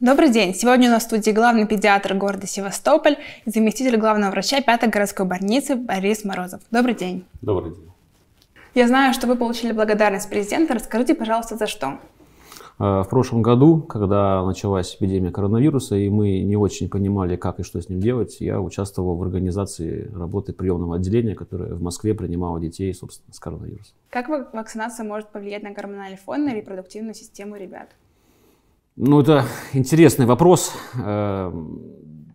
Добрый день! Сегодня у нас в студии главный педиатр города Севастополь и заместитель главного врача 5 городской больницы Борис Морозов. Добрый день! Добрый день! Я знаю, что вы получили благодарность президента. Расскажите, пожалуйста, за что? Э, в прошлом году, когда началась эпидемия коронавируса, и мы не очень понимали, как и что с ним делать, я участвовал в организации работы приемного отделения, которое в Москве принимало детей, собственно, с коронавирусом. Как вакцинация может повлиять на гормональный фон и репродуктивную систему ребят? Ну, это интересный вопрос. Эм,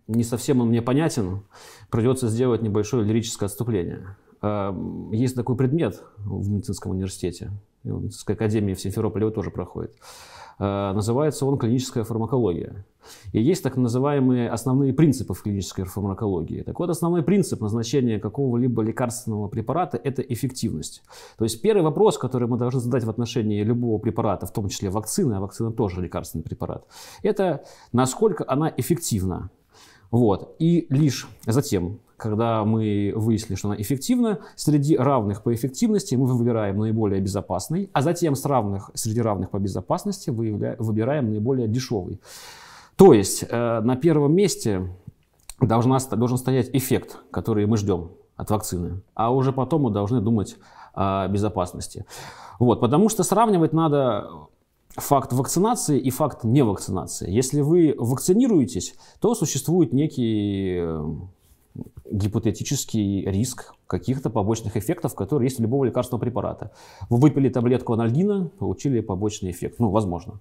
не совсем он мне понятен. Придется сделать небольшое лирическое отступление. Эм, есть такой предмет в медицинском университете Леонидовской академии в Симферополе его тоже проходит. Э, называется он «Клиническая фармакология». И есть так называемые основные принципы в клинической фармакологии. Так вот, основной принцип назначения какого-либо лекарственного препарата – это эффективность. То есть первый вопрос, который мы должны задать в отношении любого препарата, в том числе вакцины, а вакцина тоже лекарственный препарат, это насколько она эффективна. Вот. И лишь затем когда мы выяснили, что она эффективна, среди равных по эффективности мы выбираем наиболее безопасный, а затем с равных, среди равных по безопасности выбираем наиболее дешевый. То есть э, на первом месте должна, должен стоять эффект, который мы ждем от вакцины, а уже потом мы должны думать о безопасности. Вот, потому что сравнивать надо факт вакцинации и факт невакцинации. Если вы вакцинируетесь, то существует некий э, гипотетический риск каких-то побочных эффектов, которые есть у любого лекарственного препарата. Вы выпили таблетку анальгина, получили побочный эффект. Ну, возможно.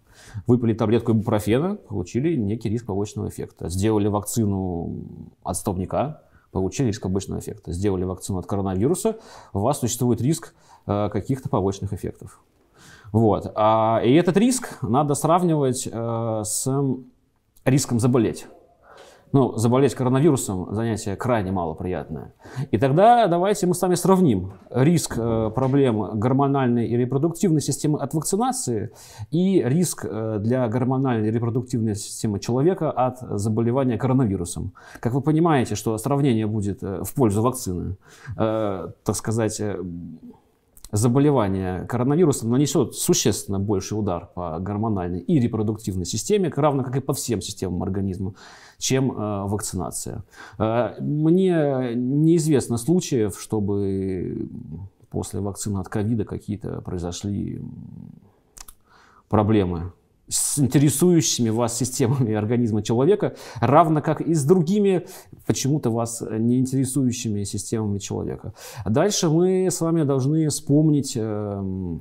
Выпили таблетку ибупрофена, получили некий риск побочного эффекта. Сделали вакцину от столбняка, получили риск побочного эффекта. Сделали вакцину от коронавируса, у вас существует риск э, каких-то побочных эффектов. Вот. А, и этот риск надо сравнивать э, с риском заболеть ну, заболеть коронавирусом занятие крайне малоприятное. И тогда давайте мы с вами сравним риск э, проблем гормональной и репродуктивной системы от вакцинации и риск э, для гормональной и репродуктивной системы человека от заболевания коронавирусом. Как вы понимаете, что сравнение будет э, в пользу вакцины, так сказать, Заболевание коронавирусом нанесет существенно больший удар по гормональной и репродуктивной системе, равно как и по всем системам организма, чем э, вакцинация. Э, мне неизвестно случаев, чтобы после вакцины от ковида какие-то произошли проблемы с интересующими вас системами организма человека, равно как и с другими почему-то вас не интересующими системами человека. Дальше мы с вами должны вспомнить э,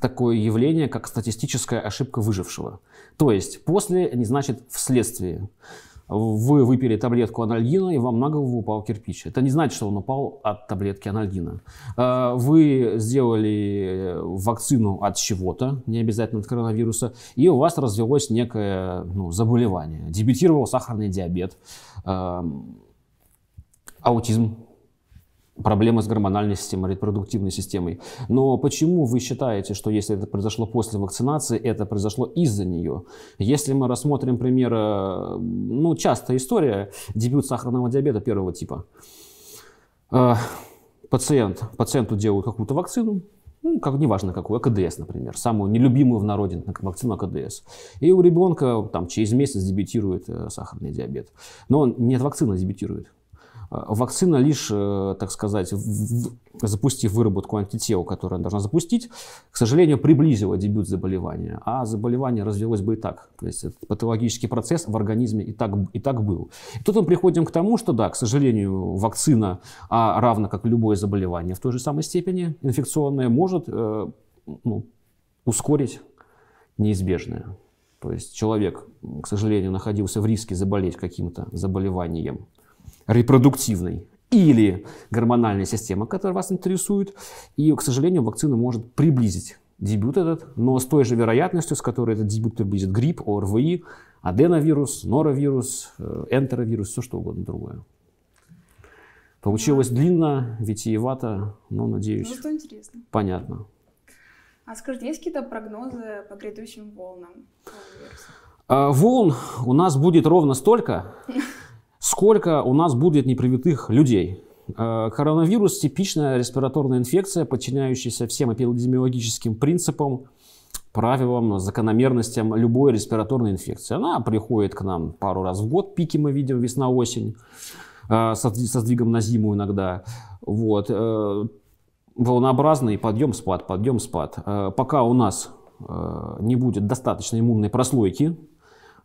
такое явление, как статистическая ошибка выжившего. То есть после не значит вследствие вы выпили таблетку анальгина, и вам на голову упал кирпич. Это не значит, что он упал от таблетки анальгина. А, вы сделали э, вакцину от чего-то, не обязательно от коронавируса, и у вас развелось некое ну, заболевание. Дебютировал сахарный диабет, аутизм проблемы с гормональной системой, репродуктивной системой. Но почему вы считаете, что если это произошло после вакцинации, это произошло из-за нее? Если мы рассмотрим пример, э, ну, частая история, дебют сахарного диабета первого типа. Э, пациент, пациенту делают какую-то вакцину, ну, как, неважно какую, АКДС, например, самую нелюбимую в народе вакцину АКДС. И у ребенка там, через месяц дебютирует э, сахарный диабет. Но он не от вакцины дебютирует, а, вакцина лишь, э, так сказать, в, запустив выработку антител, которую она должна запустить, к сожалению, приблизила дебют заболевания. А заболевание развелось бы и так. То есть этот патологический процесс в организме и так, и так был. И тут мы приходим к тому, что да, к сожалению, вакцина, а равно как любое заболевание в той же самой степени инфекционное, может э, ну, ускорить неизбежное. То есть человек, к сожалению, находился в риске заболеть каким-то заболеванием – репродуктивной или гормональная система, которая вас интересует. И, к сожалению, вакцина может приблизить дебют этот, но с той же вероятностью, с которой этот дебют приблизит грипп, ОРВИ, аденовирус, норовирус, э, энтеровирус, все что угодно другое. Получилось да. длинно, витиевато, но, надеюсь, ну, что интересно. понятно. А скажите, есть какие-то прогнозы по предыдущим волнам? А, волн у нас будет ровно столько, Сколько у нас будет непривитых людей? Э, коронавирус – типичная респираторная инфекция, подчиняющаяся всем эпидемиологическим принципам, правилам, закономерностям любой респираторной инфекции. Она приходит к нам пару раз в год, пики мы видим весна-осень, э, со сдвигом на зиму иногда. Вот. Э, волнообразный подъем-спад, подъем-спад. Пока у нас не будет достаточно иммунной прослойки,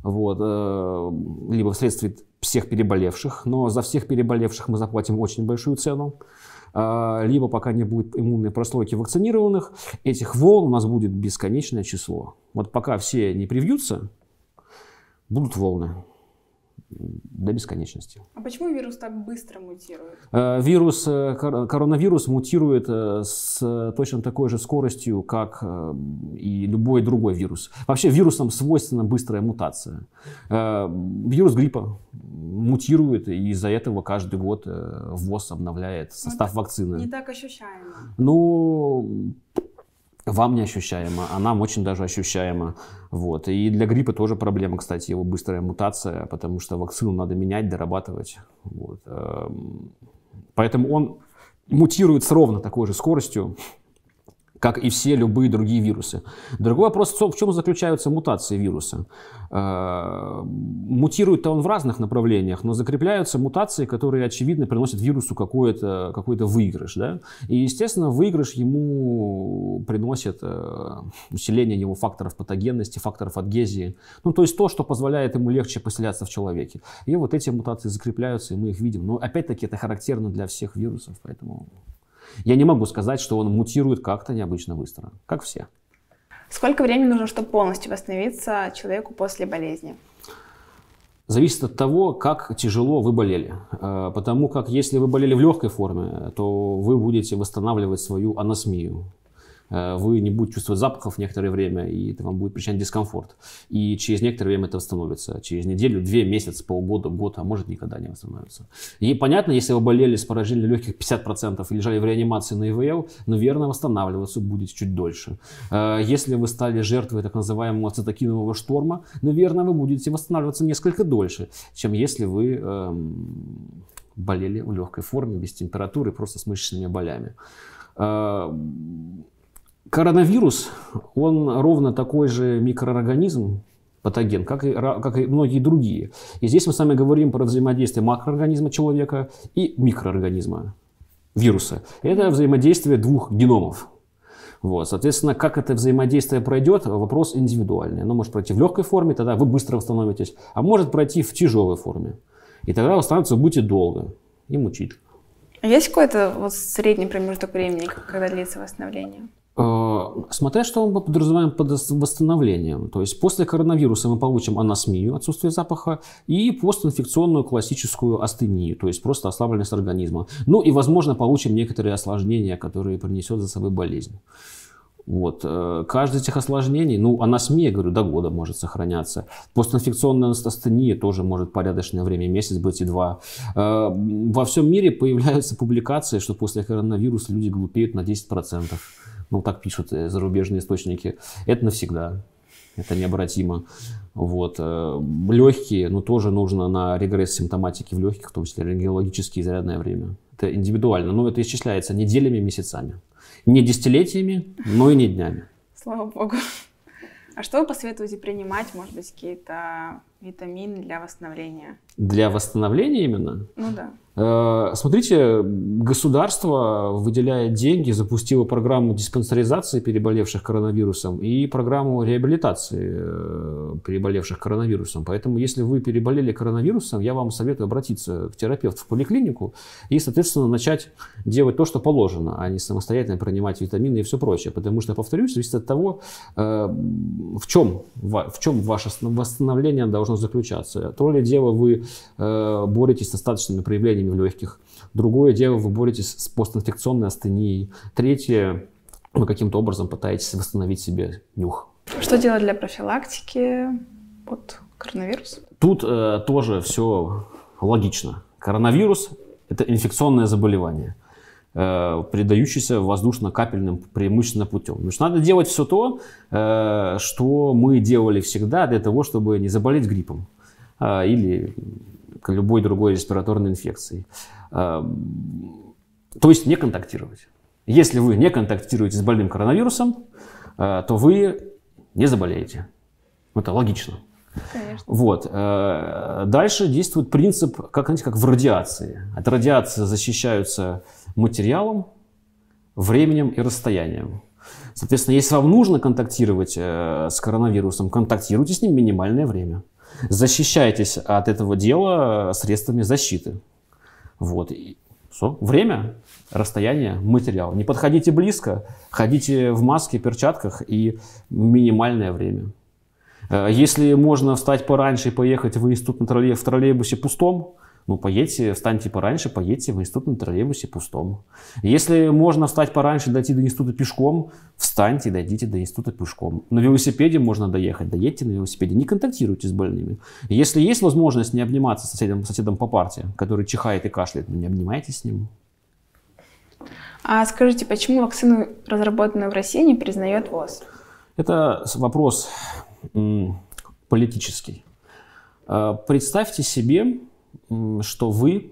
вот, э, либо вследствие всех переболевших, но за всех переболевших мы заплатим очень большую цену а, либо пока не будет иммунной прослойки вакцинированных, этих волн у нас будет бесконечное число. Вот пока все не привьются, будут волны до бесконечности. А почему вирус так быстро мутирует? Э, вирус, э, коронавирус мутирует э, с точно такой же скоростью, как и любой другой вирус. Вообще вирусам свойственна быстрая мутация. Вирус гриппа мутирует, и из-за этого каждый год ВОЗ обновляет состав ну, вакцины. Не так ощущаемо. Ну, Но вам не ощущаемо, а нам очень даже ощущаемо. Вот. И для гриппа тоже проблема, кстати, его быстрая мутация, потому что вакцину надо менять, дорабатывать. Вот. Эм, поэтому он мутирует с ровно такой же скоростью, как и все любые другие вирусы. Другой вопрос, в чем заключаются мутации вируса. Э, Мутирует-то он в разных направлениях, но закрепляются мутации, которые, очевидно, приносят вирусу какой-то какой выигрыш. Да? И, естественно, выигрыш ему приносит э, усиление его факторов патогенности, факторов адгезии. Ну, то есть то, что позволяет ему легче поселяться в человеке. И вот эти мутации закрепляются, и мы их видим. Но, опять-таки, это характерно для всех вирусов, поэтому я не могу сказать, что он мутирует как-то необычно быстро, как все. Сколько времени нужно, чтобы полностью восстановиться человеку после болезни? Зависит от того, как тяжело вы болели. Э, потому как если вы болели в легкой форме, то вы будете восстанавливать свою анасмию. Э, вы не будете чувствовать запахов некоторое время, и это вам будет причинять дискомфорт. И через некоторое время это восстановится. Через неделю, две, месяц, полгода, год, а может никогда не восстановится. И понятно, если вы болели с поражением легких 50% и лежали в реанимации на ИВЛ, наверное, восстанавливаться будет чуть дольше. Э, если вы стали жертвой так называемого цитокинового шторма, наверное, вы будете восстанавливаться несколько дольше, чем если вы эм, болели в легкой форме, без температуры, просто с мышечными болями. Э, Коронавирус, он ровно такой же микроорганизм, патоген, как и, как и многие другие. И здесь мы с вами говорим про взаимодействие макроорганизма человека и микроорганизма вируса. Это взаимодействие двух геномов. Вот. Соответственно, как это взаимодействие пройдет, вопрос индивидуальный. Оно может пройти в легкой форме, тогда вы быстро восстановитесь, а может пройти в тяжелой форме. И тогда восстанавливаться будете долго и мучительно. А есть какой-то вот средний промежуток времени, когда длится восстановление? А, смотря что мы подразумеваем под восстановлением. То есть после коронавируса мы получим анасмию, отсутствие запаха, и постинфекционную классическую астению, то есть просто ослабленность организма. Ну и, возможно, получим некоторые осложнения, которые принесет за собой болезнь. Вот. Э, каждое из этих осложнений, ну, анасмия, говорю, до года может сохраняться. Постинфекционная анастения тоже может порядочное время, месяц быть и два. Э, во всем мире появляются публикации, что после коронавируса люди глупеют на 10% ну так пишут э, зарубежные источники, это навсегда, это необратимо. Вот. Э, Легкие, ну тоже нужно на регресс симптоматики в легких, в том числе рентгенологические зарядное время. Это индивидуально, но это исчисляется неделями, а месяцами. Не десятилетиями, но и не днями. Слава богу. А что вы посоветуете принимать, может быть, какие-то витамины для восстановления? Для восстановления именно? Ну да. Э, смотрите, государство, выделяя деньги, запустило программу диспансеризации переболевших коронавирусом и программу реабилитации э, переболевших коронавирусом. Поэтому, если вы переболели коронавирусом, я вам советую обратиться к терапевту в поликлинику и, соответственно, начать делать то, что положено, а не самостоятельно принимать витамины и все прочее. Потому что, повторюсь, зависит от того, э, в чем, в чем ваше восстановление должно заключаться. То ли дело вы боретесь с остаточными проявлениями в легких. Другое дело, вы боретесь с постинфекционной астенией. Третье, вы каким-то образом пытаетесь восстановить себе нюх. Что делать для профилактики от коронавируса? Тут э, тоже все логично. Коронавирус – это инфекционное заболевание, э, передающееся воздушно-капельным преимущественно путем. Значит, надо делать все то, э, что мы делали всегда для того, чтобы не заболеть гриппом. А, или любой другой респираторной инфекцией. А, то есть не контактировать. Если вы не контактируете с больным коронавирусом, а, то вы не заболеете. Это логично. Конечно. Вот. Э, дальше действует принцип, как, знаете, как в радиации. От радиации защищаются материалом, временем и расстоянием. Соответственно, если вам нужно контактировать э, с коронавирусом, контактируйте с ним минимальное время. Защищайтесь от этого дела средствами защиты. Вот. И все. Время, расстояние, материал. Не подходите близко, ходите в маске, перчатках и минимальное время. Э, если можно встать пораньше и поехать в институт на троллей, в троллейбусе пустом, ну, поедьте, встаньте пораньше, поедьте в институт на троллейбусе пустом. Если можно встать пораньше, дойти до института пешком, встаньте, и дойдите до института пешком. На велосипеде можно доехать, доедьте на велосипеде, не контактируйте с больными. Если есть возможность не обниматься с соседом, соседом по парте, который чихает и кашляет, ну, не обнимайтесь с ним. А скажите, почему вакцину, разработанную в России, не признает ВОЗ? Это вопрос политический. А, представьте себе, что вы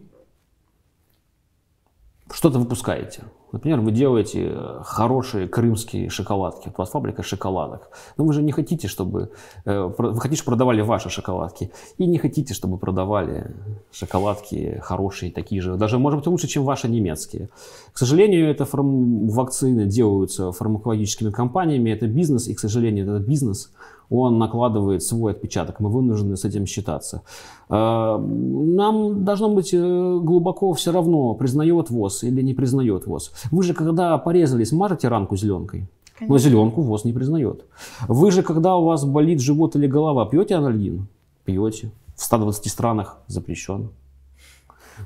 что-то выпускаете. Например, вы делаете э, хорошие крымские шоколадки. У вас фабрика шоколадок. Но вы же не хотите, чтобы... Э, вы хотите, чтобы продавали ваши шоколадки. И не хотите, чтобы продавали шоколадки хорошие, такие же. Даже, может быть, лучше, чем ваши немецкие. К сожалению, это фарм... вакцины делаются фармакологическими компаниями. Это бизнес. И, к сожалению, этот бизнес он накладывает свой отпечаток. Мы вынуждены с этим считаться. Э, нам должно быть э, глубоко все равно, признает ВОЗ или не признает ВОЗ. Вы же, когда порезались, мажете ранку зеленкой? Конечно. Но зеленку ВОЗ не признает. Вы же, когда у вас болит живот или голова, пьете анальгин? Пьете. В 120 странах запрещен.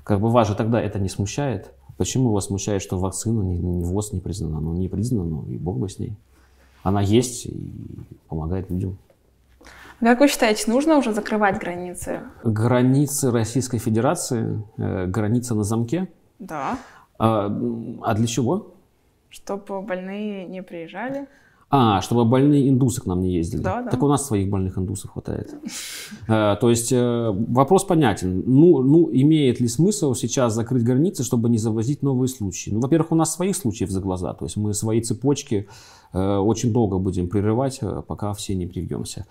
Как бы вас же тогда это не смущает? Почему вас смущает, что вакцина не, не ВОЗ не признана? Ну, не признана, ну и бог бы с ней она есть и помогает людям. Как вы считаете, нужно уже закрывать границы? Границы Российской Федерации, э, граница на замке? Да. А, а для чего? Чтобы больные не приезжали. А, чтобы больные индусы к нам не ездили. Да, да. Так у нас своих больных индусов хватает. Э, то есть э, вопрос понятен. Ну, ну, имеет ли смысл сейчас закрыть границы, чтобы не завозить новые случаи? Ну, во-первых, у нас своих случаев за глаза. То есть мы свои цепочки Э, очень долго будем прерывать, э, пока все не приведемся.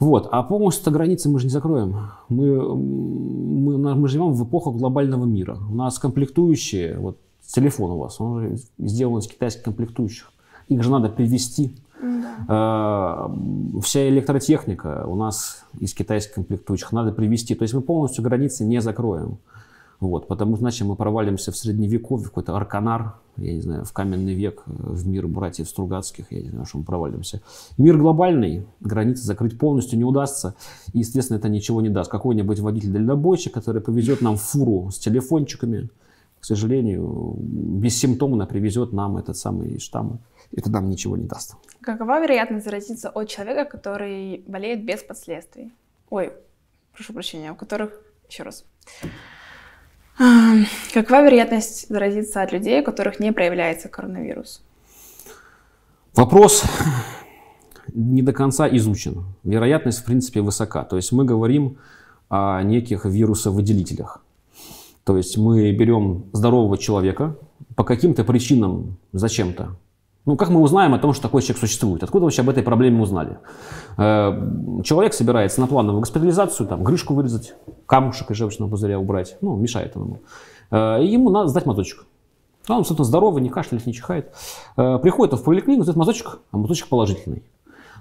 Вот. А полностью границы мы же не закроем. Мы, мы, мы живем в эпоху глобального мира. У нас комплектующие, вот телефон у вас, он же сделан из китайских комплектующих. Их же надо привезти. Да. Э, вся электротехника у нас из китайских комплектующих надо привезти. То есть мы полностью границы не закроем. Вот, потому что иначе мы провалимся в средневековье, в какой-то арканар, я не знаю, в каменный век, в мир братьев Стругацких, я не знаю, что мы провалимся. Мир глобальный, границы закрыть полностью не удастся, и, естественно, это ничего не даст. Какой-нибудь водитель-дальнобойщик, который повезет нам фуру с телефончиками, к сожалению, бессимптомно привезет нам этот самый штамм. Это нам ничего не даст. Какова вероятность заразиться от человека, который болеет без последствий? Ой, прошу прощения, у которых... Еще раз. Какова вероятность заразиться от людей, у которых не проявляется коронавирус? Вопрос не до конца изучен. Вероятность, в принципе, высока. То есть мы говорим о неких вирусовыделителях. То есть мы берем здорового человека, по каким-то причинам, зачем-то ну, как мы узнаем о том, что такой человек существует? Откуда вообще об этой проблеме узнали? Э, человек собирается на плановую госпитализацию, там, крышку вырезать, камушек из желчного пузыря убрать, ну, мешает ему. Э, ему надо сдать мазочек. А он, собственно, здоровый, не кашляет, не чихает. Э, приходит в поликлинику, сдает мазочек, а мазочек положительный.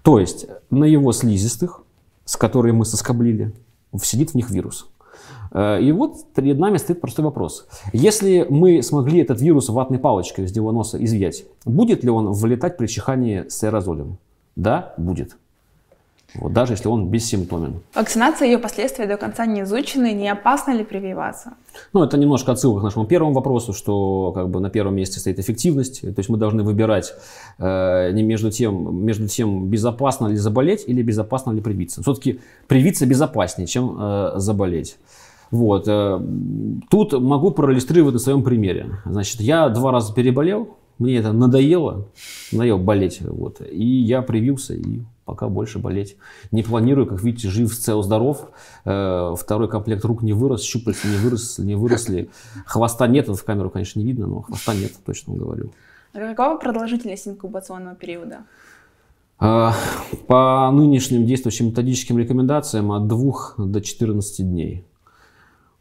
То есть на его слизистых, с которыми мы соскоблили, сидит в них вирус. Э, и вот перед нами стоит простой вопрос. Если мы смогли этот вирус ватной палочкой из его носа изъять, будет ли он вылетать при чихании с аэрозолем? Да, будет вот, даже если он бессимптомен. Вакцинация и ее последствия до конца не изучены. Не опасно ли прививаться? Ну, это немножко отсылка к нашему первому вопросу, что как бы на первом месте стоит эффективность. То есть мы должны выбирать э, не между тем, между тем, безопасно ли заболеть или безопасно ли привиться. Все-таки привиться безопаснее, чем э, заболеть. Вот. Э, тут могу проиллюстрировать на своем примере. Значит, я два раза переболел, мне это надоело, надоело болеть. Вот. И я привился и пока больше болеть не планирую. Как видите, жив, цел, здоров. Э, второй комплект рук не вырос, щупальца не выросли, не выросли. Хвоста нет, в камеру, конечно, не видно, но хвоста нет, точно вам говорю. А какова продолжительность инкубационного периода? Э, по нынешним действующим методическим рекомендациям от 2 до 14 дней.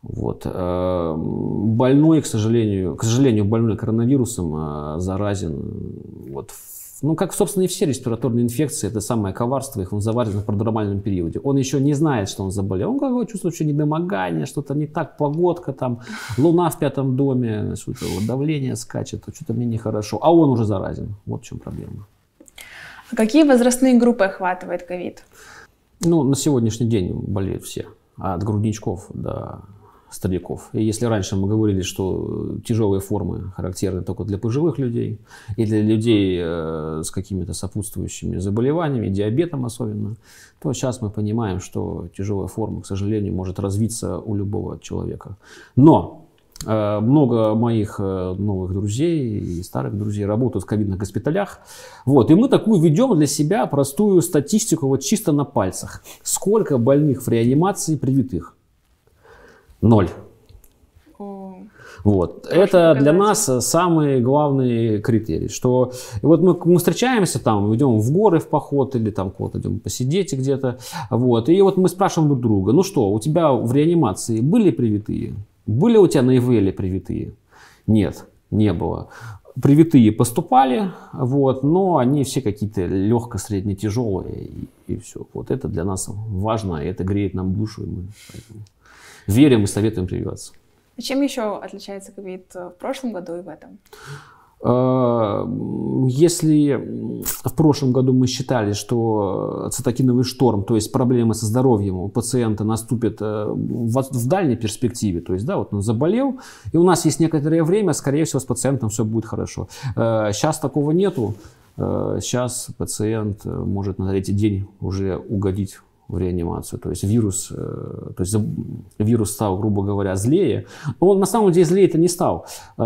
Вот. Э, больной, к сожалению, к сожалению, больной коронавирусом заразен вот в ну, как, собственно, и все респираторные инфекции, это самое коварство, их он заварен в продромальном периоде. Он еще не знает, что он заболел. Он как бы чувствует еще недомогание, что-то не так, погодка там, луна в пятом доме, что-то вот, давление скачет, что-то мне нехорошо. А он уже заразен. Вот в чем проблема. А какие возрастные группы охватывает ковид? Ну, на сегодняшний день болеют все. От грудничков до стариков. И если раньше мы говорили, что тяжелые формы характерны только для пожилых людей и для людей э, с какими-то сопутствующими заболеваниями, диабетом особенно, то сейчас мы понимаем, что тяжелая форма, к сожалению, может развиться у любого человека. Но э, много моих э, новых друзей и старых друзей работают в ковидных госпиталях. Вот. И мы такую ведем для себя простую статистику вот чисто на пальцах. Сколько больных в реанимации привитых? Ноль. Вот. это показатель. для нас самый главный критерий, что и вот мы, мы встречаемся там, идем в горы в поход или там куда-то идем посидеть где-то, вот, и вот мы спрашиваем друг друга, ну что, у тебя в реанимации были привитые? Были у тебя на ИВЛе привитые? Нет, не было. Привитые поступали, вот, но они все какие-то легко, средне, тяжелые и, и все. Вот это для нас важно, и это греет нам душу. И мы, поэтому верим и советуем прививаться. А чем еще отличается ковид в прошлом году и в этом? А, если в прошлом году мы считали, что цитокиновый шторм, то есть проблемы со здоровьем у пациента наступят э, в дальней перспективе, то есть да, вот он заболел, и у нас есть некоторое время, скорее всего, с пациентом все будет хорошо. Сейчас э, такого нету. Сейчас э, пациент может на третий день уже угодить в реанимацию. То есть вирус, э, то есть вирус стал, грубо говоря, злее. он на самом деле злее это не стал. Э,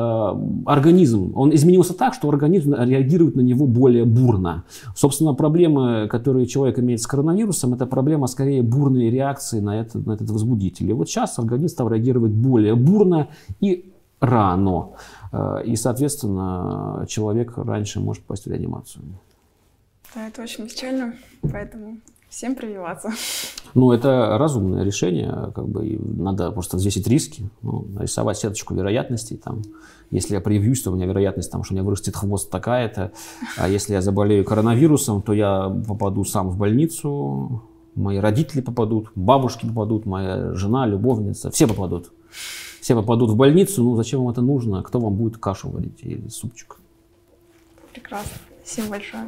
организм, он изменился так, что организм реагирует на него более бурно. Собственно, проблемы, которые человек имеет с коронавирусом, это проблема скорее бурной реакции на, этот, на этот возбудитель. И вот сейчас организм стал реагировать более бурно и рано. Э, и, соответственно, человек раньше может попасть в реанимацию. Да, это очень печально, поэтому Всем прививаться. Ну, это разумное решение, как бы надо просто взвесить риски, ну, нарисовать сеточку вероятностей, там, если я привьюсь, то у меня вероятность, там, что у меня вырастет хвост такая-то, а если я заболею коронавирусом, то я попаду сам в больницу, мои родители попадут, бабушки попадут, моя жена, любовница, все попадут. Все попадут в больницу, ну зачем вам это нужно, кто вам будет кашу варить или супчик. Прекрасно, всем большое.